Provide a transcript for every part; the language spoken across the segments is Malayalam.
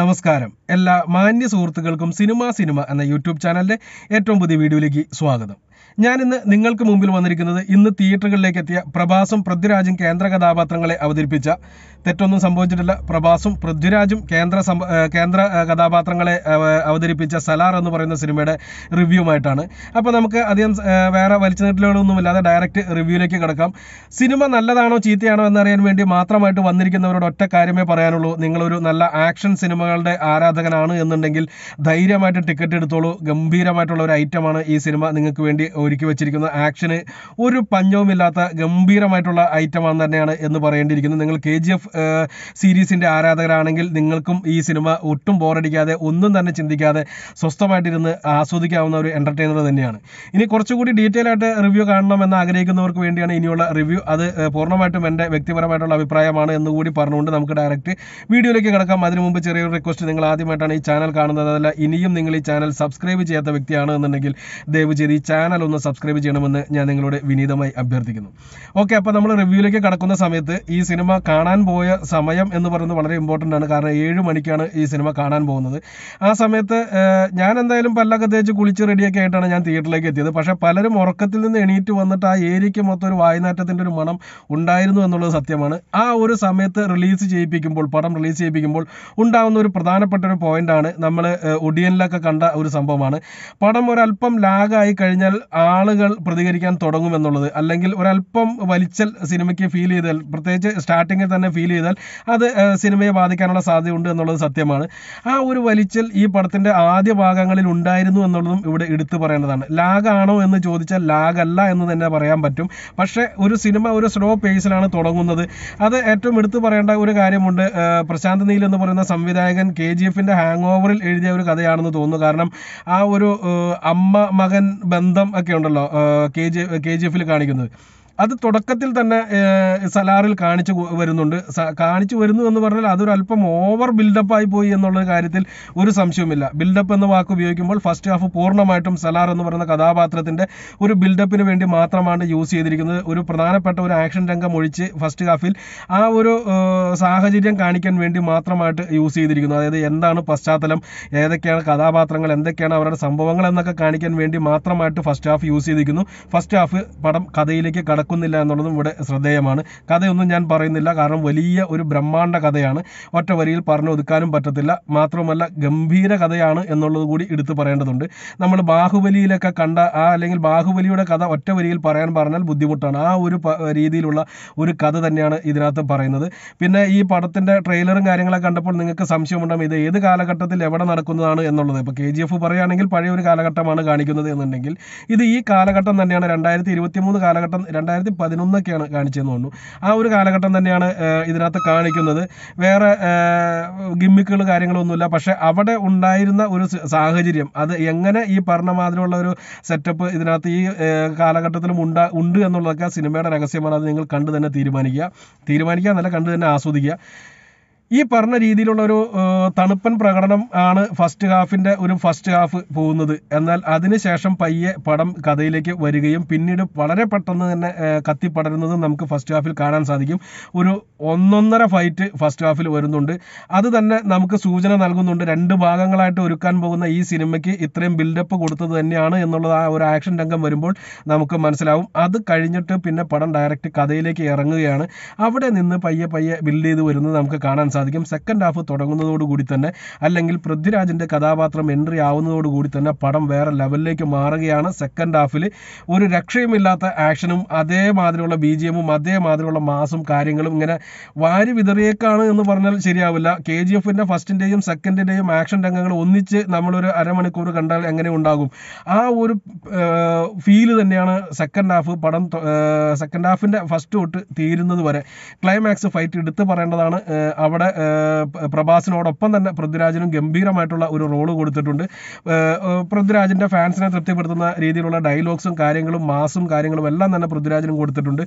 നമസ്കാരം എല്ലാ മാന്യ സുഹൃത്തുക്കൾക്കും സിനിമ സിനിമ എന്ന യൂട്യൂബ് ചാനലിന്റെ ഏറ്റവും പുതിയ വീഡിയോയിലേക്ക് സ്വാഗതം ഞാൻ ഇന്ന് നിങ്ങൾക്ക് മുമ്പിൽ വന്നിരിക്കുന്നത് ഇന്ന് തിയേറ്ററുകളിലേക്ക് എത്തിയ പ്രഭാസും പൃഥ്വിരാജും കേന്ദ്ര കഥാപാത്രങ്ങളെ അവതരിപ്പിച്ച തെറ്റൊന്നും സംഭവിച്ചിട്ടില്ല പ്രഭാസും പൃഥ്വിരാജും കേന്ദ്ര കേന്ദ്ര കഥാപാത്രങ്ങളെ അവതരിപ്പിച്ച സലാർ എന്ന് പറയുന്ന സിനിമയുടെ റിവ്യൂമായിട്ടാണ് അപ്പോൾ നമുക്ക് അധികം വേറെ വലിച്ചു നീട്ടലുകളൊന്നുമില്ലാതെ ഡയറക്റ്റ് റിവ്യൂയിലേക്ക് കിടക്കാം സിനിമ നല്ലതാണോ ചീത്തയാണോ എന്നറിയാൻ വേണ്ടി മാത്രമായിട്ട് വന്നിരിക്കുന്നവരോട് ഒറ്റ കാര്യമേ പറയാനുള്ളൂ നിങ്ങളൊരു നല്ല ആക്ഷൻ സിനിമ സിനിമകളുടെ ആരാധകനാണ് എന്നുണ്ടെങ്കിൽ ധൈര്യമായിട്ട് ടിക്കറ്റ് എടുത്തോളൂ ഗംഭീരമായിട്ടുള്ള ഒരു ഐറ്റമാണ് ഈ സിനിമ നിങ്ങൾക്ക് വേണ്ടി ഒരുക്കി വെച്ചിരിക്കുന്ന ആക്ഷന് ഒരു പഞ്ഞവുമില്ലാത്ത ഗംഭീരമായിട്ടുള്ള ഐറ്റമാണ് തന്നെയാണ് എന്ന് പറയേണ്ടിയിരിക്കുന്നത് നിങ്ങൾ കെ ജി എഫ് സീരീസിൻ്റെ ആരാധകരാണെങ്കിൽ നിങ്ങൾക്കും ഈ സിനിമ ഒട്ടും ബോറടിക്കാതെ ഒന്നും തന്നെ ചിന്തിക്കാതെ സ്വസ്ഥമായിട്ടിരുന്ന് ആസ്വദിക്കാവുന്ന ഒരു എൻ്റർടൈനർ തന്നെയാണ് ഇനി കുറച്ചുകൂടി ഡീറ്റെയിൽ ആയിട്ട് റിവ്യൂ കാണണമെന്ന് ആഗ്രഹിക്കുന്നവർക്ക് വേണ്ടിയാണ് ഇനിയുള്ള റിവ്യൂ അത് പൂർണ്ണമായിട്ടും എൻ്റെ വ്യക്തിപരമായിട്ടുള്ള അഭിപ്രായമാണ് എന്നുകൂടി പറഞ്ഞുകൊണ്ട് നമുക്ക് ഡയറക്റ്റ് വീഡിയോയിലേക്ക് കിടക്കാം അതിനു മുമ്പ് ചെറിയൊരു റിക്വസ്റ്റ് നിങ്ങൾ ആദ്യമായിട്ടാണ് ഈ ചാനൽ കാണുന്നത് അതല്ല ഇനിയും നിങ്ങൾ ഈ ചാനൽ സബ്സ്ക്രൈബ് ചെയ്യാത്ത വ്യക്തിയാണ് എന്നുണ്ടെങ്കിൽ ദയവ് ചെയ്ത് ഈ ചാനൽ ഒന്ന് സബ്സ്ക്രൈബ് ചെയ്യണമെന്ന് ഞാൻ നിങ്ങളോട് വിനീതമായി അഭ്യർത്ഥിക്കുന്നു ഓക്കെ അപ്പോൾ നമ്മൾ റിവ്യൂലേക്ക് കടക്കുന്ന സമയത്ത് ഈ സിനിമ കാണാൻ പോയ സമയം എന്ന് പറയുന്നത് വളരെ ഇമ്പോർട്ടൻ്റ് ആണ് കാരണം ഏഴ് മണിക്കാണ് ഈ സിനിമ കാണാൻ പോകുന്നത് ആ സമയത്ത് ഞാൻ എന്തായാലും പല്ലൊക്കെ തേച്ച് കുളിച്ച് റെഡിയൊക്കെ ആയിട്ടാണ് ഞാൻ തിയേറ്ററിലേക്ക് എത്തിയത് പക്ഷേ പലരും ഉറക്കത്തിൽ നിന്ന് എണീറ്റ് വന്നിട്ട് ആ ഏരിയയ്ക്ക് മൊത്തം ഒരു വായനാറ്റത്തിൻ്റെ ഒരു മണം ഉണ്ടായിരുന്നു എന്നുള്ളത് സത്യമാണ് ആ ഒരു സമയത്ത് റിലീസ് ചെയ്യിപ്പിക്കുമ്പോൾ പടം റിലീസ് ചെയ്യിപ്പിക്കുമ്പോൾ ഉണ്ടാകുന്ന ഒരു പ്രധാനപ്പെട്ട ഒരു പോയിന്റാണ് നമ്മൾ ഒടിയനിലൊക്കെ കണ്ട ഒരു സംഭവമാണ് പടം ഒരല്പം ലാഗായി കഴിഞ്ഞാൽ ആളുകൾ പ്രതികരിക്കാൻ തുടങ്ങുമെന്നുള്ളത് അല്ലെങ്കിൽ ഒരല്പം വലിച്ചൽ സിനിമയ്ക്ക് ഫീൽ ചെയ്താൽ പ്രത്യേകിച്ച് സ്റ്റാർട്ടിങ്ങിൽ തന്നെ ഫീൽ ചെയ്താൽ അത് സിനിമയെ ബാധിക്കാനുള്ള സാധ്യതയുണ്ട് എന്നുള്ളത് സത്യമാണ് ആ ഒരു വലിച്ചൽ ഈ പടത്തിൻ്റെ ആദ്യ ഭാഗങ്ങളിൽ ഉണ്ടായിരുന്നു എന്നുള്ളതും ഇവിടെ എടുത്തു പറയേണ്ടതാണ് ലാഗാണോ എന്ന് ചോദിച്ചാൽ ലാഗല്ല എന്ന് തന്നെ പറയാൻ പറ്റും പക്ഷേ ഒരു സിനിമ ഒരു സ്ലോ പേസിലാണ് തുടങ്ങുന്നത് അത് ഏറ്റവും എടുത്തു പറയേണ്ട ഒരു കാര്യമുണ്ട് പ്രശാന്ത് നീൽ എന്ന് പറയുന്ന സംവിധായകൻ നായകൻ കെ ജി എഫിന്റെ ഹാങ് ഓവറിൽ എഴുതിയ ഒരു കഥയാണെന്ന് തോന്നുന്നു കാരണം ആ ഒരു അമ്മ മകൻ ബന്ധം ഒക്കെ ഉണ്ടല്ലോ കെ ജി കെ ജി എഫിൽ കാണിക്കുന്നത് അത് തുടക്കത്തിൽ തന്നെ സലാറിൽ കാണിച്ചു വരുന്നുണ്ട് കാണിച്ചു വരുന്നു എന്ന് പറഞ്ഞാൽ അതൊരു അല്പം ഓവർ ആയി പോയി എന്നുള്ള കാര്യത്തിൽ ഒരു സംശയവുമില്ല ബിൽഡപ്പ് എന്ന വാക്ക് ഉപയോഗിക്കുമ്പോൾ ഫസ്റ്റ് ഹാഫ് പൂർണ്ണമായിട്ടും സലാർ എന്ന് പറയുന്ന കഥാപാത്രത്തിൻ്റെ ഒരു ബിൽഡപ്പിന് വേണ്ടി മാത്രമാണ് യൂസ് ചെയ്തിരിക്കുന്നത് ഒരു പ്രധാനപ്പെട്ട ഒരു ആക്ഷൻ രംഗം ഒഴിച്ച് ഫസ്റ്റ് ഹാഫിൽ ആ ഒരു സാഹചര്യം കാണിക്കാൻ വേണ്ടി മാത്രമായിട്ട് യൂസ് ചെയ്തിരിക്കുന്നത് അതായത് എന്താണ് പശ്ചാത്തലം ഏതൊക്കെയാണ് കഥാപാത്രങ്ങൾ എന്തൊക്കെയാണ് അവരുടെ സംഭവങ്ങൾ എന്നൊക്കെ കാണിക്കാൻ വേണ്ടി മാത്രമായിട്ട് ഫസ്റ്റ് ഹാഫ് യൂസ് ചെയ്തിരിക്കുന്നു ഫസ്റ്റ് ഹാഫ് പടം കഥയിലേക്ക് കട നടക്കുന്നില്ല എന്നുള്ളതും ഇവിടെ ശ്രദ്ധേയമാണ് കഥയൊന്നും ഞാൻ പറയുന്നില്ല കാരണം വലിയ ഒരു ബ്രഹ്മാണ്ട കഥയാണ് ഒറ്റ വരിയിൽ പറഞ്ഞു ഒതുക്കാനും പറ്റത്തില്ല മാത്രമല്ല ഗംഭീര കഥയാണ് എന്നുള്ളത് കൂടി എടുത്തു പറയേണ്ടതുണ്ട് നമ്മൾ ബാഹുബലിയിലൊക്കെ കണ്ട ആ അല്ലെങ്കിൽ ബാഹുബലിയുടെ കഥ ഒറ്റ വരിയിൽ പറയാൻ പറഞ്ഞാൽ ബുദ്ധിമുട്ടാണ് ആ ഒരു രീതിയിലുള്ള ഒരു കഥ തന്നെയാണ് ഇതിനകത്ത് പറയുന്നത് പിന്നെ ഈ പടത്തിൻ്റെ ട്രെയിലറും കാര്യങ്ങളൊക്കെ കണ്ടപ്പോൾ നിങ്ങൾക്ക് സംശയമുണ്ടാകും ഇത് ഏത് കാലഘട്ടത്തിൽ എവിടെ നടക്കുന്നതാണ് എന്നുള്ളത് ഇപ്പോൾ കെ ജി എഫ് പറയുകയാണെങ്കിൽ പഴയ ഒരു കാലഘട്ടമാണ് കാണിക്കുന്നത് എന്നുണ്ടെങ്കിൽ ഇത് ഈ കാലഘട്ടം തന്നെയാണ് രണ്ടായിരത്തി ഇരുപത്തി മൂന്ന് കാലഘട്ടം രണ്ടായിരത്തി രണ്ടായിരത്തി പതിനൊന്നൊക്കെയാണ് കാണിച്ചതെന്ന് തോന്നുന്നു ആ ഒരു കാലഘട്ടം തന്നെയാണ് ഇതിനകത്ത് കാണിക്കുന്നത് വേറെ ഗിമ്മിക്കുകൾ കാര്യങ്ങളൊന്നുമില്ല പക്ഷേ അവിടെ ഉണ്ടായിരുന്ന ഒരു സാഹചര്യം അത് എങ്ങനെ ഈ പറഞ്ഞ മാതിരിയുള്ള ഒരു സെറ്റപ്പ് ഇതിനകത്ത് ഈ കാലഘട്ടത്തിലും ഉണ്ടാ ഉണ്ട് എന്നുള്ളതൊക്കെ സിനിമയുടെ രഹസ്യമാണ് അത് നിങ്ങൾ കണ്ടു തന്നെ തീരുമാനിക്കുക തീരുമാനിക്കുക എന്നല്ല കണ്ടു തന്നെ ആസ്വദിക്കുക ഈ പറഞ്ഞ രീതിയിലുള്ള ഒരു തണുപ്പൻ പ്രകടനം ആണ് ഫസ്റ്റ് ഹാഫിൻ്റെ ഒരു ഫസ്റ്റ് ഹാഫ് പോകുന്നത് എന്നാൽ അതിനുശേഷം പയ്യെ പടം കഥയിലേക്ക് വരികയും പിന്നീട് വളരെ പെട്ടെന്ന് തന്നെ കത്തിപ്പടരുന്നതും നമുക്ക് ഫസ്റ്റ് ഹാഫിൽ കാണാൻ സാധിക്കും ഒരു ഒന്നൊന്നര ഫൈറ്റ് ഫസ്റ്റ് ഹാഫിൽ വരുന്നുണ്ട് അത് തന്നെ നമുക്ക് സൂചന നൽകുന്നുണ്ട് രണ്ട് ഭാഗങ്ങളായിട്ട് ഒരുക്കാൻ പോകുന്ന ഈ സിനിമയ്ക്ക് ഇത്രയും ബിൽഡപ്പ് കൊടുത്തത് തന്നെയാണ് എന്നുള്ളത് ആ ഒരു ആക്ഷൻ രംഗം വരുമ്പോൾ നമുക്ക് മനസ്സിലാവും അത് കഴിഞ്ഞിട്ട് പിന്നെ പടം ഡയറക്റ്റ് കഥയിലേക്ക് ഇറങ്ങുകയാണ് അവിടെ നിന്ന് പയ്യെ പയ്യെ ബിൽഡ് ചെയ്ത് വരുന്നത് നമുക്ക് കാണാൻ സാധിക്കും സെക്കൻഡ് ഹാഫ് തുടങ്ങുന്നതോടുകൂടി കൂടി തന്നെ അല്ലെങ്കിൽ പൃഥ്വിരാജിൻ്റെ കഥാപാത്രം എൻട്രി ആവുന്നതോടുകൂടി തന്നെ പടം വേറെ ലെവലിലേക്ക് മാറുകയാണ് സെക്കൻഡ് ഹാഫിൽ ഒരു രക്ഷയുമില്ലാത്ത ആക്ഷനും അതേമാതിരിയുള്ള ബി ജി എമ്മും അതേമാതിരിയുള്ള മാസും കാര്യങ്ങളും ഇങ്ങനെ വാരി വിതറിയേക്കാണ് എന്ന് പറഞ്ഞാൽ ശരിയാവില്ല കെ ജി എഫിൻ്റെ ഫസ്റ്റിൻ്റെയും സെക്കൻഡിൻ്റെയും ആക്ഷൻ രംഗങ്ങൾ ഒന്നിച്ച് നമ്മളൊരു അരമണിക്കൂർ കണ്ടാൽ എങ്ങനെ ഉണ്ടാകും ആ ഒരു ഫീല് തന്നെയാണ് സെക്കൻഡ് ഹാഫ് പടം സെക്കൻഡ് ഹാഫിൻ്റെ ഫസ്റ്റ് തൊട്ട് തീരുന്നത് വരെ ക്ലൈമാക്സ് ഫൈറ്റ് എടുത്തു പറയേണ്ടതാണ് അവിടെ പ്രഭാസിനോടൊപ്പം ഒപ്പം തന്നെ പൃഥ്വിരാജിനും ഗംഭീരമായിട്ടുള്ള ഒരു റോള് കൊടുത്തിട്ടുണ്ട് പൃഥ്വിരാജിൻ്റെ ഫാൻസിനെ തൃപ്തിപ്പെടുത്തുന്ന രീതിയിലുള്ള ഡയലോഗ്സും കാര്യങ്ങളും മാസും കാര്യങ്ങളും എല്ലാം തന്നെ പൃഥ്വിരാജിനും കൊടുത്തിട്ടുണ്ട്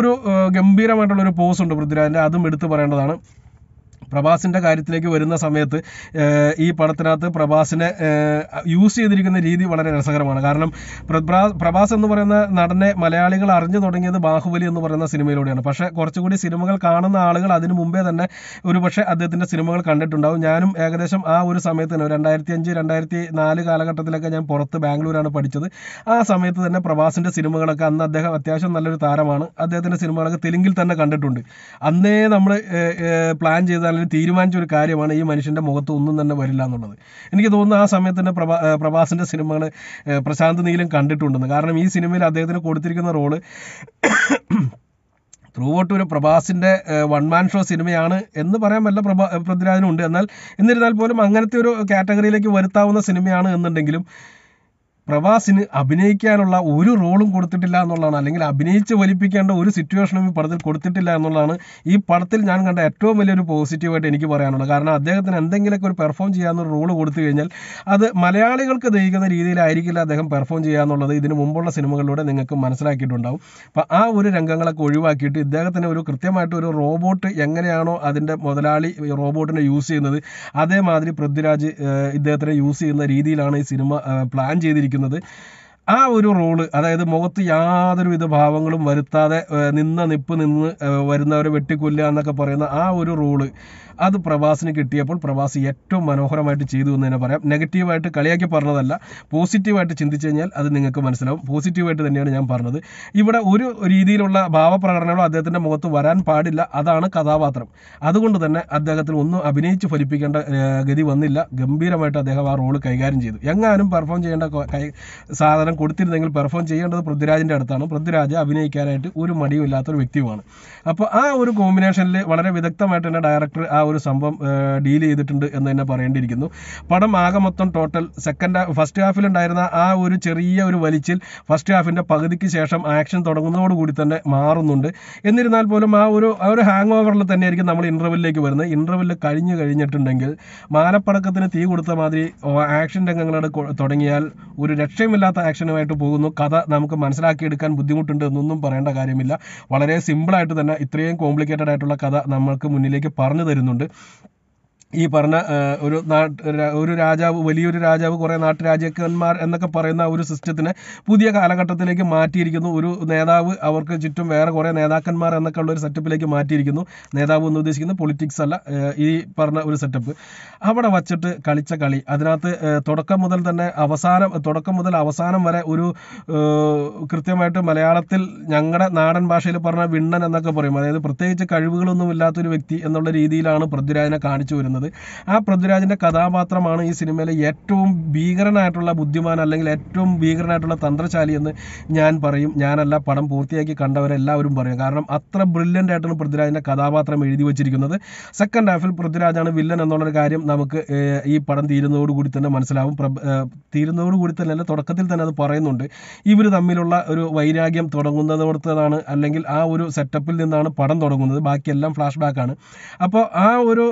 ഒരു ഗംഭീരമായിട്ടുള്ള ഒരു പോസ് ഉണ്ട് പൃഥ്വിരാജിൻ്റെ അതും എടുത്തു പറയേണ്ടതാണ് പ്രഭാസിൻ്റെ കാര്യത്തിലേക്ക് വരുന്ന സമയത്ത് ഈ പടത്തിനകത്ത് പ്രഭാസിനെ യൂസ് ചെയ്തിരിക്കുന്ന രീതി വളരെ രസകരമാണ് കാരണം പ്രഭാസ് എന്ന് പറയുന്ന നടനെ മലയാളികൾ അറിഞ്ഞു തുടങ്ങിയത് ബാഹുബലി എന്ന് പറയുന്ന സിനിമയിലൂടെയാണ് പക്ഷേ കുറച്ചുകൂടി സിനിമകൾ കാണുന്ന ആളുകൾ അതിനു മുമ്പേ തന്നെ ഒരു പക്ഷേ അദ്ദേഹത്തിൻ്റെ സിനിമകൾ കണ്ടിട്ടുണ്ടാവും ഞാനും ഏകദേശം ആ ഒരു സമയത്ത് തന്നെ രണ്ടായിരത്തി അഞ്ച് രണ്ടായിരത്തി നാല് കാലഘട്ടത്തിലൊക്കെ ഞാൻ പുറത്ത് ബാംഗ്ലൂരാണ് പഠിച്ചത് ആ സമയത്ത് തന്നെ പ്രഭാസിൻ്റെ സിനിമകളൊക്കെ അന്ന് അദ്ദേഹം അത്യാവശ്യം നല്ലൊരു താരമാണ് അദ്ദേഹത്തിൻ്റെ സിനിമകളൊക്കെ തെലുങ്കിൽ തന്നെ കണ്ടിട്ടുണ്ട് അന്നേ നമ്മൾ പ്ലാൻ ചെയ്താൽ അല്ലെങ്കിൽ തീരുമാനിച്ച ഒരു കാര്യമാണ് ഈ മനുഷ്യൻ്റെ മുഖത്ത് ഒന്നും തന്നെ വരില്ല എന്നുള്ളത് എനിക്ക് തോന്നുന്നു ആ തന്നെ പ്രഭാ പ്രഭാസിൻ്റെ സിനിമകൾ പ്രശാന്ത് നീലം കണ്ടിട്ടുണ്ടെന്ന് കാരണം ഈ സിനിമയിൽ അദ്ദേഹത്തിന് കൊടുത്തിരിക്കുന്ന റോള് ത്രൂ ഒരു പ്രഭാസിൻ്റെ വൺ മാൻ ഷോ സിനിമയാണ് എന്ന് പറയാൻ വല്ല പ്രഭാ പൃഥ്വിരാജനുണ്ട് എന്നാൽ എന്നിരുന്നാൽ പോലും അങ്ങനത്തെ ഒരു കാറ്റഗറിയിലേക്ക് വരുത്താവുന്ന സിനിമയാണ് എന്നുണ്ടെങ്കിലും പ്രവാസിന് അഭിനയിക്കാനുള്ള ഒരു റോളും കൊടുത്തിട്ടില്ല എന്നുള്ളതാണ് അല്ലെങ്കിൽ അഭിനയിച്ച് വലിപ്പിക്കേണ്ട ഒരു സിറ്റുവേഷനും ഈ പടത്തിൽ കൊടുത്തിട്ടില്ല എന്നുള്ളതാണ് ഈ പടത്തിൽ ഞാൻ കണ്ട ഏറ്റവും വലിയൊരു പോസിറ്റീവായിട്ട് എനിക്ക് പറയാനുള്ളത് കാരണം അദ്ദേഹത്തിന് എന്തെങ്കിലുമൊക്കെ ഒരു പെർഫോം ചെയ്യാവുന്ന ഒരു റോള് കൊടുത്തു കഴിഞ്ഞാൽ അത് മലയാളികൾക്ക് ദഹിക്കുന്ന രീതിയിലായിരിക്കില്ല അദ്ദേഹം പെർഫോം ചെയ്യാന്നുള്ളത് ഇതിനു മുമ്പുള്ള സിനിമകളിലൂടെ നിങ്ങൾക്ക് മനസ്സിലാക്കിയിട്ടുണ്ടാവും അപ്പം ആ ഒരു രംഗങ്ങളൊക്കെ ഒഴിവാക്കിയിട്ട് ഇദ്ദേഹത്തിന് ഒരു കൃത്യമായിട്ട് ഒരു റോബോട്ട് എങ്ങനെയാണോ അതിൻ്റെ മുതലാളി റോബോട്ടിനെ യൂസ് ചെയ്യുന്നത് അതേമാതിരി പൃഥ്വിരാജ് ഇദ്ദേഹത്തിനെ യൂസ് ചെയ്യുന്ന രീതിയിലാണ് ഈ സിനിമ പ്ലാൻ ചെയ്തിരിക്കുന്നത് പ്രവർത്തിക്കുന്നത് ആ ഒരു റോള് അതായത് മുഖത്ത് യാതൊരുവിധ ഭാവങ്ങളും വരുത്താതെ നിന്ന നിപ്പ് നിന്ന് വരുന്നവരെ വെട്ടിക്കൊല്ലുക എന്നൊക്കെ പറയുന്ന ആ ഒരു റോള് അത് പ്രവാസിന് കിട്ടിയപ്പോൾ പ്രവാസി ഏറ്റവും മനോഹരമായിട്ട് ചെയ്തു എന്ന് തന്നെ പറയാം നെഗറ്റീവായിട്ട് കളിയാക്കി പറഞ്ഞതല്ല പോസിറ്റീവായിട്ട് ചിന്തിച്ചു കഴിഞ്ഞാൽ അത് നിങ്ങൾക്ക് മനസ്സിലാവും പോസിറ്റീവായിട്ട് തന്നെയാണ് ഞാൻ പറഞ്ഞത് ഇവിടെ ഒരു രീതിയിലുള്ള ഭാവപ്രകടനങ്ങളും അദ്ദേഹത്തിൻ്റെ മുഖത്ത് വരാൻ പാടില്ല അതാണ് കഥാപാത്രം അതുകൊണ്ട് തന്നെ അദ്ദേഹത്തിന് ഒന്നും അഭിനയിച്ച് ഫലിപ്പിക്കേണ്ട ഗതി വന്നില്ല ഗംഭീരമായിട്ട് അദ്ദേഹം ആ റോള് കൈകാര്യം ചെയ്തു എങ്ങാനും പെർഫോം ചെയ്യേണ്ട സാധനം കൊടുത്തിരുന്നെങ്കിൽ പെർഫോം ചെയ്യേണ്ടത് പൃഥ്വിരാജിൻ്റെ അടുത്താണ് പൃഥ്വിരാജ് അഭിനയിക്കാനായിട്ട് ഒരു മടിയും ഇല്ലാത്തൊരു വ്യക്തിയുമാണ് അപ്പോൾ ആ ഒരു കോമ്പിനേഷനിൽ വളരെ വിദഗ്ധമായിട്ട് തന്നെ ഡയറക്ടർ ആ ഒരു സംഭവം ഡീൽ ചെയ്തിട്ടുണ്ട് എന്ന് തന്നെ പറയേണ്ടിയിരിക്കുന്നു പടം ആകെ മൊത്തം ടോട്ടൽ സെക്കൻഡ് ഫസ്റ്റ് ഹാഫിലുണ്ടായിരുന്ന ആ ഒരു ചെറിയ ഒരു വലിച്ചിൽ ഫസ്റ്റ് ഹാഫിൻ്റെ പകുതിക്ക് ശേഷം ആക്ഷൻ തുടങ്ങുന്നതോടുകൂടി തന്നെ മാറുന്നുണ്ട് എന്നിരുന്നാൽ പോലും ആ ഒരു ആ ഒരു ഹാങ് ഓവറിൽ തന്നെയായിരിക്കും നമ്മൾ ഇൻ്റർവെല്ലിലേക്ക് വരുന്നത് ഇൻ്റർവെല്ല് കഴിഞ്ഞു കഴിഞ്ഞിട്ടുണ്ടെങ്കിൽ മാലപ്പടക്കത്തിന് തീ കൊടുത്ത മാതിരി ആക്ഷൻ രംഗങ്ങളോട് തുടങ്ങിയാൽ ഒരു രക്ഷയുമില്ലാത്ത ആക്ഷൻ സൊല്യൂഷനുമായിട്ട് പോകുന്നു കഥ നമുക്ക് മനസ്സിലാക്കിയെടുക്കാൻ ബുദ്ധിമുട്ടുണ്ട് എന്നൊന്നും പറയേണ്ട കാര്യമില്ല വളരെ സിമ്പിളായിട്ട് തന്നെ ഇത്രയും കോംപ്ലിക്കേറ്റഡ് ആയിട്ടുള്ള കഥ നമ്മൾക്ക് മുന്നിലേക്ക് പറഞ്ഞു തരുന്നുണ്ട് ഈ പറഞ്ഞ ഒരു ഒരു രാജാവ് വലിയൊരു രാജാവ് കുറേ നാട്ടുരാജാക്കന്മാർ എന്നൊക്കെ പറയുന്ന ഒരു സിസ്റ്റത്തിനെ പുതിയ കാലഘട്ടത്തിലേക്ക് മാറ്റിയിരിക്കുന്നു ഒരു നേതാവ് അവർക്ക് ചുറ്റും വേറെ കുറേ നേതാക്കന്മാർ എന്നൊക്കെ ഉള്ള ഒരു സെറ്റപ്പിലേക്ക് മാറ്റിയിരിക്കുന്നു നേതാവ് എന്ന് ഉദ്ദേശിക്കുന്നത് പൊളിറ്റിക്സ് അല്ല ഈ പറഞ്ഞ ഒരു സെറ്റപ്പ് അവിടെ വച്ചിട്ട് കളിച്ച കളി അതിനകത്ത് തുടക്കം മുതൽ തന്നെ അവസാനം തുടക്കം മുതൽ അവസാനം വരെ ഒരു കൃത്യമായിട്ട് മലയാളത്തിൽ ഞങ്ങളുടെ നാടൻ ഭാഷയിൽ പറഞ്ഞ വിണ്ണൻ എന്നൊക്കെ പറയും അതായത് പ്രത്യേകിച്ച് കഴിവുകളൊന്നും ഇല്ലാത്തൊരു വ്യക്തി എന്നുള്ള രീതിയിലാണ് പൃഥ്വിരാജിനെ കാണിച്ചു വരുന്നത് ചെയ്യുന്നത് ആ പൃഥ്വിരാജിൻ്റെ കഥാപാത്രമാണ് ഈ സിനിമയിലെ ഏറ്റവും ഭീകരനായിട്ടുള്ള ബുദ്ധിമാൻ അല്ലെങ്കിൽ ഏറ്റവും ഭീകരനായിട്ടുള്ള തന്ത്രശാലി എന്ന് ഞാൻ പറയും ഞാനല്ല പടം പൂർത്തിയാക്കി കണ്ടവരെല്ലാവരും പറയും കാരണം അത്ര ബ്രില്യൻ്റ് ആയിട്ടാണ് പൃഥ്വിരാജിൻ്റെ കഥാപാത്രം എഴുതി വെച്ചിരിക്കുന്നത് സെക്കൻഡ് ഹാഫിൽ പൃഥ്വിരാജാണ് വില്ലൻ എന്നുള്ളൊരു കാര്യം നമുക്ക് ഈ പടം തീരുന്നതോടുകൂടി തന്നെ മനസ്സിലാവും തീരുന്നതോടുകൂടി തന്നെ അല്ല തുടക്കത്തിൽ തന്നെ അത് പറയുന്നുണ്ട് ഇവർ തമ്മിലുള്ള ഒരു വൈരാഗ്യം തുടങ്ങുന്നതോടത്തതാണ് അല്ലെങ്കിൽ ആ ഒരു സെറ്റപ്പിൽ നിന്നാണ് പടം തുടങ്ങുന്നത് ബാക്കിയെല്ലാം ഫ്ലാഷ് ബാക്കാണ് അപ്പോൾ ആ ഒരു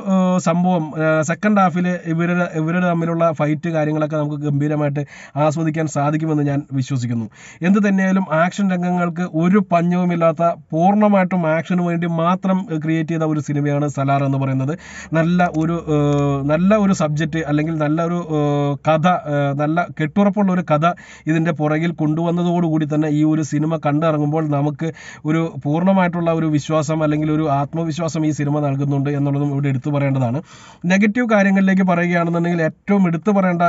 സംഭവം സംഭവം സെക്കൻഡ് ഹാഫിൽ ഇവരുടെ ഇവരുടെ തമ്മിലുള്ള ഫൈറ്റ് കാര്യങ്ങളൊക്കെ നമുക്ക് ഗംഭീരമായിട്ട് ആസ്വദിക്കാൻ സാധിക്കുമെന്ന് ഞാൻ വിശ്വസിക്കുന്നു എന്ത് തന്നെയായാലും ആക്ഷൻ രംഗങ്ങൾക്ക് ഒരു പഞ്ഞവുമില്ലാത്ത പൂർണ്ണമായിട്ടും ആക്ഷന് വേണ്ടി മാത്രം ക്രിയേറ്റ് ചെയ്ത ഒരു സിനിമയാണ് സലാർ എന്ന് പറയുന്നത് നല്ല ഒരു നല്ല ഒരു സബ്ജക്റ്റ് അല്ലെങ്കിൽ നല്ല ഒരു കഥ നല്ല കെട്ടുറപ്പുള്ള ഒരു കഥ ഇതിൻ്റെ പുറകിൽ കൊണ്ടുവന്നതോടുകൂടി തന്നെ ഈ ഒരു സിനിമ കണ്ടിറങ്ങുമ്പോൾ നമുക്ക് ഒരു പൂർണ്ണമായിട്ടുള്ള ഒരു വിശ്വാസം അല്ലെങ്കിൽ ഒരു ആത്മവിശ്വാസം ഈ സിനിമ നൽകുന്നുണ്ട് എന്നുള്ളതും ഇവിടെ എടുത്തു പറയേണ്ടതാണ് നെഗറ്റീവ് കാര്യങ്ങളിലേക്ക് പറയുകയാണെന്നുണ്ടെങ്കിൽ ഏറ്റവും എടുത്തു പറയേണ്ട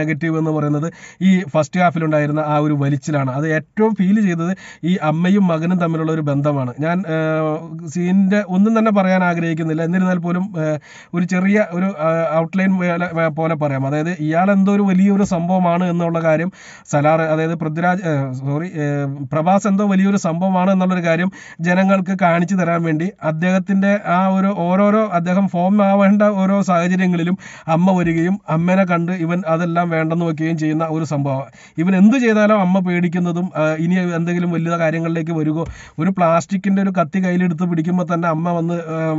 നെഗറ്റീവ് എന്ന് പറയുന്നത് ഈ ഫസ്റ്റ് ഹാഫിലുണ്ടായിരുന്ന ആ ഒരു വലിച്ചിലാണ് അത് ഏറ്റവും ഫീൽ ചെയ്തത് ഈ അമ്മയും മകനും തമ്മിലുള്ള ഒരു ബന്ധമാണ് ഞാൻ സീനിൻ്റെ ഒന്നും തന്നെ പറയാൻ ആഗ്രഹിക്കുന്നില്ല എന്നിരുന്നാൽ പോലും ഒരു ചെറിയ ഒരു ഔട്ട്ലൈൻ പോലെ പറയാം അതായത് ഇയാൾ എന്തോ ഒരു വലിയൊരു സംഭവമാണ് എന്നുള്ള കാര്യം സലാർ അതായത് പൃഥ്വിരാജ് സോറി പ്രഭാസ് എന്തോ വലിയൊരു സംഭവമാണ് എന്നുള്ളൊരു കാര്യം ജനങ്ങൾക്ക് കാണിച്ചു തരാൻ വേണ്ടി അദ്ദേഹത്തിൻ്റെ ആ ഒരു ഓരോരോ അദ്ദേഹം ഫോം ആവേണ്ട വേണ്ട ഓരോ സാഹചര്യങ്ങളിലും അമ്മ വരികയും അമ്മനെ കണ്ട് ഇവൻ അതെല്ലാം വേണ്ടെന്ന് വയ്ക്കുകയും ചെയ്യുന്ന ഒരു സംഭവം ഇവൻ എന്ത് ചെയ്താലും അമ്മ പേടിക്കുന്നതും ഇനി എന്തെങ്കിലും വലിയ കാര്യങ്ങളിലേക്ക് വരികയോ ഒരു പ്ലാസ്റ്റിക്കിൻ്റെ ഒരു കത്തി കയ്യിലെടുത്ത് പിടിക്കുമ്പോൾ തന്നെ അമ്മ വന്ന്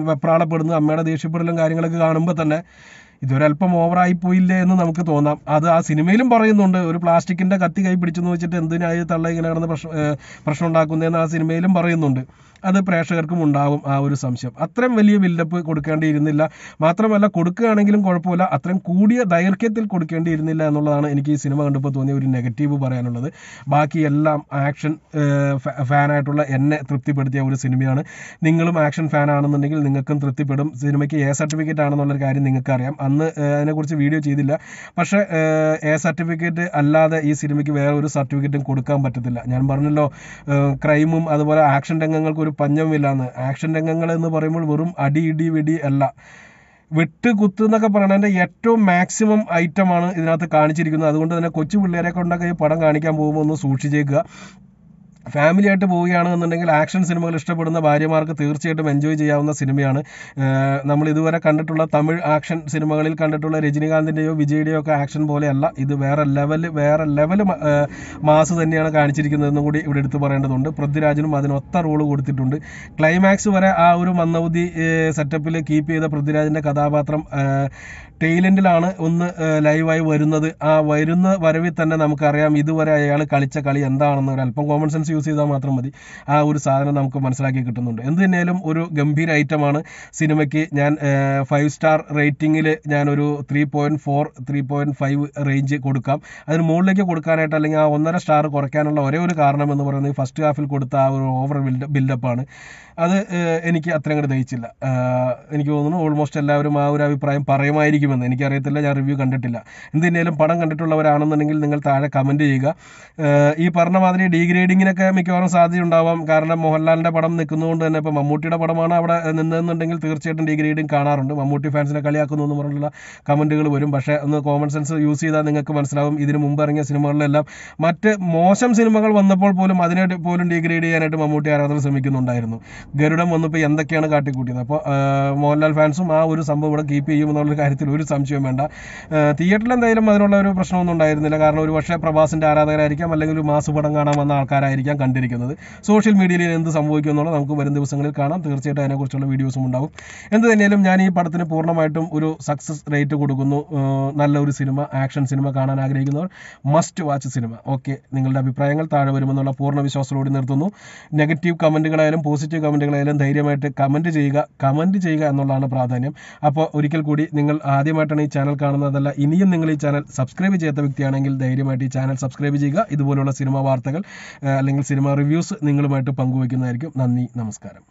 വെപ്രാളപ്പെടുന്നു അമ്മയുടെ ദേഷ്യപ്പെടലും കാര്യങ്ങളൊക്കെ കാണുമ്പോൾ തന്നെ ഇതൊരല്പം ഓവറായി പോയില്ലേ എന്ന് നമുക്ക് തോന്നാം അത് ആ സിനിമയിലും പറയുന്നുണ്ട് ഒരു പ്ലാസ്റ്റിക്കിൻ്റെ കത്തി കൈ പിടിച്ചെന്ന് വെച്ചിട്ട് എന്തിനായി തള്ള ഇങ്ങനെ കിടന്ന് പ്രശ്നം പ്രശ്നം ഉണ്ടാക്കുന്നതെന്ന് ആ സിനിമയിലും പറയുന്നുണ്ട് അത് പ്രേക്ഷകർക്കും ഉണ്ടാവും ആ ഒരു സംശയം അത്രയും വലിയ ബിൽഡപ്പ് കൊടുക്കേണ്ടിയിരുന്നില്ല മാത്രമല്ല കൊടുക്കുകയാണെങ്കിലും കുഴപ്പമില്ല അത്രയും കൂടിയ ദൈർഘ്യത്തിൽ കൊടുക്കേണ്ടിയിരുന്നില്ല എന്നുള്ളതാണ് എനിക്ക് ഈ സിനിമ കണ്ടപ്പോൾ തോന്നിയ ഒരു നെഗറ്റീവ് പറയാനുള്ളത് ബാക്കി എല്ലാം ആക്ഷൻ ഫാനായിട്ടുള്ള എന്നെ തൃപ്തിപ്പെടുത്തിയ ഒരു സിനിമയാണ് നിങ്ങളും ആക്ഷൻ ഫാൻ ആണെന്നുണ്ടെങ്കിൽ നിങ്ങൾക്കും തൃപ്തിപ്പെടും സിനിമയ്ക്ക് എ സർട്ടിഫിക്കറ്റ് ആണെന്നുള്ളൊരു കാര്യം നിങ്ങൾക്കറിയാം അന്ന് അതിനെക്കുറിച്ച് വീഡിയോ ചെയ്തില്ല പക്ഷേ എ സർട്ടിഫിക്കറ്റ് അല്ലാതെ ഈ സിനിമയ്ക്ക് വേറെ ഒരു സർട്ടിഫിക്കറ്റും കൊടുക്കാൻ പറ്റത്തില്ല ഞാൻ പറഞ്ഞല്ലോ ക്രൈമും അതുപോലെ ആക്ഷൻ രംഗങ്ങൾക്ക് ഒരു പഞ്ഞമില്ലാന്ന് ആക്ഷൻ രംഗങ്ങൾ എന്ന് പറയുമ്പോൾ വെറും അടി ഇടി വെടി അല്ല വെട്ട് കുത്ത് എന്നൊക്കെ പറയണതിൻ്റെ ഏറ്റവും മാക്സിമം ഐറ്റമാണ് ഇതിനകത്ത് കാണിച്ചിരിക്കുന്നത് അതുകൊണ്ട് തന്നെ കൊച്ചു പിള്ളേരെ കൊണ്ടൊക്കെ ഈ പടം കാണിക്കാൻ പോകുമ്പോൾ ഒന്ന് സൂക്ഷിച്ചേക്കുക ഫാമിലി ആയിട്ട് പോവുകയാണ് എന്നുണ്ടെങ്കിൽ ആക്ഷൻ സിനിമകൾ ഇഷ്ടപ്പെടുന്ന ഭാര്യമാർക്ക് തീർച്ചയായിട്ടും എൻജോയ് ചെയ്യാവുന്ന സിനിമയാണ് നമ്മൾ ഇതുവരെ കണ്ടിട്ടുള്ള തമിഴ് ആക്ഷൻ സിനിമകളിൽ കണ്ടിട്ടുള്ള രജനീകാന്തിൻ്റെയോ വിജയുടെയോ ഒക്കെ ആക്ഷൻ പോലെയല്ല ഇത് വേറെ ലെവൽ വേറെ ലെവൽ മാസ് തന്നെയാണ് കാണിച്ചിരിക്കുന്നതെന്നും കൂടി ഇവിടെ എടുത്തു പറയേണ്ടതുണ്ട് പൃഥ്വിരാജിനും അതിനൊത്ത റോൾ കൊടുത്തിട്ടുണ്ട് ക്ലൈമാക്സ് വരെ ആ ഒരു മന്ദബുദ്ധി സെറ്റപ്പിൽ കീപ്പ് ചെയ്ത പൃഥ്വിരാജിൻ്റെ കഥാപാത്രം ടെയിലെൻഡിലാണ് ഒന്ന് ലൈവായി വരുന്നത് ആ വരുന്ന വരവിൽ തന്നെ നമുക്കറിയാം ഇതുവരെ അയാൾ കളിച്ച കളി എന്താണെന്ന് ഒരു അല്പം കോമൺ സെൻസ് യൂസ് ചെയ്താൽ മാത്രം മതി ആ ഒരു സാധനം നമുക്ക് മനസ്സിലാക്കി കിട്ടുന്നുണ്ട് എന്ത് തന്നെയാലും ഒരു ഗംഭീര ഐറ്റമാണ് സിനിമയ്ക്ക് ഞാൻ ഫൈവ് സ്റ്റാർ റേറ്റിങ്ങിൽ ഞാനൊരു three point four three point five range കൊടുക്കാം അതിന് മുകളിലേക്ക് കൊടുക്കാനായിട്ട് അല്ലെങ്കിൽ ആ ഒന്നര സ്റ്റാർ കുറയ്ക്കാനുള്ള ഒരേ ഒരു കാരണം എന്ന് പറയുന്നത് ഫസ്റ്റ് ഹാഫിൽ കൊടുത്ത ആ ഒരു ഓവർ ബിൽഡപ്പാണ് അത് എനിക്ക് അത്രയും കൂടെ ദഹിച്ചില്ല എനിക്ക് തോന്നുന്നു ഓൾമോസ്റ്റ് എല്ലാവരും ആ ഒരു അഭിപ്രായം പറയുമായിരിക്കുമെന്ന് എനിക്കറിയത്തില്ല ഞാൻ റിവ്യൂ കണ്ടിട്ടില്ല എന്തിനേലും പടം കണ്ടിട്ടുള്ളവരാണെന്നുണ്ടെങ്കിൽ നിങ്ങൾ താഴെ കമൻറ്റ് ചെയ്യുക ഈ പറഞ്ഞ മാതിരി ഡീഗ്രേഡിങ്ങിനൊക്കെ മിക്കവാറും സാധ്യത ഉണ്ടാവാം കാരണം മോഹൻലാലിൻ്റെ പടം നിൽക്കുന്നതുകൊണ്ട് തന്നെ ഇപ്പോൾ മമ്മൂട്ടിയുടെ പടമാണ് അവിടെ നിന്നതെന്നുണ്ടെങ്കിൽ തീർച്ചയായിട്ടും ഡീഗ്രേഡിങ് കാണാറുണ്ട് മമ്മൂട്ടി ഫാൻസിനെ കളിയാക്കുന്നു എന്ന് പറഞ്ഞുള്ള കമൻറ്റുകൾ വരും പക്ഷേ ഒന്ന് കോമൺ സെൻസ് യൂസ് ചെയ്താൽ നിങ്ങൾക്ക് മനസ്സിലാവും ഇതിന് മുമ്പ് ഇറങ്ങിയ സിനിമകളിലെല്ലാം മറ്റ് മോശം സിനിമകൾ വന്നപ്പോൾ പോലും അതിനെ പോലും ഡീഗ്രേഡ് ചെയ്യാനായിട്ട് മമ്മൂട്ടി ആരാധകർ ശ്രമിക്കുന്നുണ്ടായിരുന്നു ഗരുഡൻ വന്നപ്പോൾ എന്തൊക്കെയാണ് കാട്ടിക്കൂട്ടിയത് അപ്പോൾ മോഹൻലാൽ ഫാൻസും ആ ഒരു സംഭവം ഇവിടെ കീപ്പ് ചെയ്യുമെന്നുള്ള കാര്യത്തിൽ ഒരു സംശയം വേണ്ട തിയേറ്ററിൽ എന്തായാലും അതിനുള്ള ഒരു പ്രശ്നമൊന്നും ഉണ്ടായിരുന്നില്ല കാരണം ഒരു പക്ഷേ പ്രഭാസിൻ്റെ ആരാധകരായിരിക്കാം അല്ലെങ്കിൽ ഒരു മാസ് പടം കാണാൻ വന്ന ആൾക്കാരായിരിക്കാം കണ്ടിരിക്കുന്നത് സോഷ്യൽ മീഡിയയിൽ എന്ത് സംഭവിക്കും എന്നുള്ളത് നമുക്ക് വരും ദിവസങ്ങളിൽ കാണാം തീർച്ചയായിട്ടും അതിനെക്കുറിച്ചുള്ള വീഡിയോസും ഉണ്ടാവും എന്ത് തന്നെയാലും ഞാൻ ഈ പടത്തിന് പൂർണ്ണമായിട്ടും ഒരു സക്സസ് റേറ്റ് കൊടുക്കുന്നു നല്ല ഒരു സിനിമ ആക്ഷൻ സിനിമ കാണാൻ ആഗ്രഹിക്കുന്നവർ മസ്റ്റ് വാച്ച് സിനിമ ഓക്കെ നിങ്ങളുടെ അഭിപ്രായങ്ങൾ താഴെ വരുമെന്നുള്ള പൂർണ്ണ വിശ്വാസത്തോടെ നിർത്തുന്നു നെഗറ്റീവ് കമൻറ്റുകളായാലും പോസിറ്റീവ് കമൻറ്റ് കമൻറ്റുകളായാലും ധൈര്യമായിട്ട് കമൻറ്റ് ചെയ്യുക കമൻറ്റ് ചെയ്യുക എന്നുള്ളതാണ് പ്രാധാന്യം അപ്പോൾ ഒരിക്കൽ കൂടി നിങ്ങൾ ആദ്യമായിട്ടാണ് ഈ ചാനൽ കാണുന്നതല്ല ഇനിയും നിങ്ങൾ ഈ ചാനൽ സബ്സ്ക്രൈബ് ചെയ്യാത്ത വ്യക്തിയാണെങ്കിൽ ധൈര്യമായിട്ട് ഈ ചാനൽ സബ്സ്ക്രൈബ് ചെയ്യുക ഇതുപോലുള്ള സിനിമ വാർത്തകൾ അല്ലെങ്കിൽ സിനിമ റിവ്യൂസ് നിങ്ങളുമായിട്ട് പങ്കുവയ്ക്കുന്നതായിരിക്കും നന്ദി നമസ്കാരം